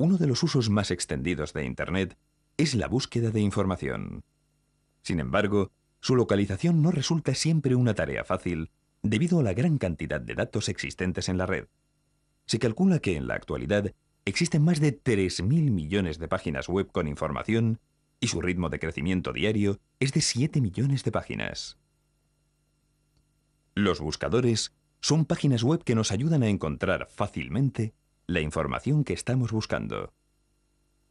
Uno de los usos más extendidos de Internet es la búsqueda de información. Sin embargo, su localización no resulta siempre una tarea fácil debido a la gran cantidad de datos existentes en la red. Se calcula que en la actualidad existen más de 3.000 millones de páginas web con información y su ritmo de crecimiento diario es de 7 millones de páginas. Los buscadores son páginas web que nos ayudan a encontrar fácilmente la información que estamos buscando.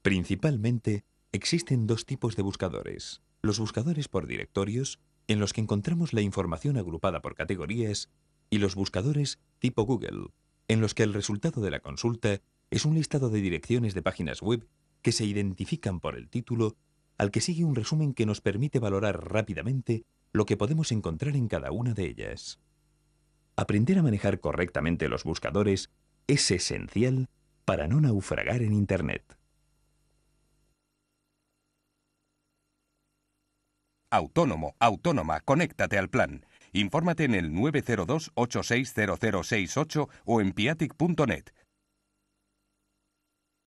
Principalmente, existen dos tipos de buscadores. Los buscadores por directorios, en los que encontramos la información agrupada por categorías, y los buscadores tipo Google, en los que el resultado de la consulta es un listado de direcciones de páginas web que se identifican por el título, al que sigue un resumen que nos permite valorar rápidamente lo que podemos encontrar en cada una de ellas. Aprender a manejar correctamente los buscadores es esencial para no naufragar en Internet. Autónomo, autónoma, conéctate al plan. Infórmate en el 902-860068 o en piatic.net.